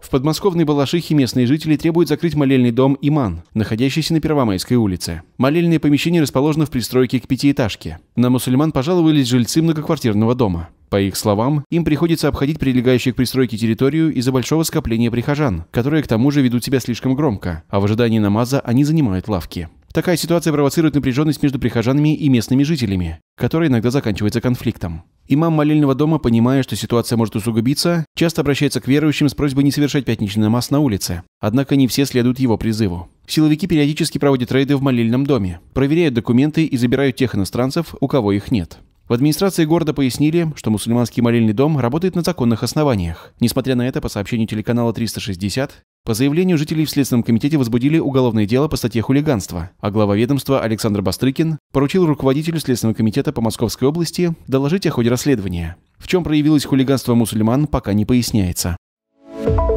В подмосковной Балашихе местные жители требуют закрыть молельный дом «Иман», находящийся на Первомайской улице. Молельное помещение расположено в пристройке к пятиэтажке. На мусульман пожаловались жильцы многоквартирного дома. По их словам, им приходится обходить прилегающую к пристройке территорию из-за большого скопления прихожан, которые к тому же ведут себя слишком громко, а в ожидании намаза они занимают лавки. Такая ситуация провоцирует напряженность между прихожанами и местными жителями, которая иногда заканчивается конфликтом. Имам молельного дома, понимая, что ситуация может усугубиться, часто обращается к верующим с просьбой не совершать пятничный намаз на улице. Однако не все следуют его призыву. Силовики периодически проводят рейды в молельном доме, проверяют документы и забирают тех иностранцев, у кого их нет. В администрации города пояснили, что мусульманский молельный дом работает на законных основаниях. Несмотря на это, по сообщению телеканала 360, по заявлению жителей в Следственном комитете возбудили уголовное дело по статье хулиганства, а глава ведомства Александр Бастрыкин поручил руководителю Следственного комитета по Московской области доложить о ходе расследования. В чем проявилось хулиганство мусульман, пока не поясняется. Thank you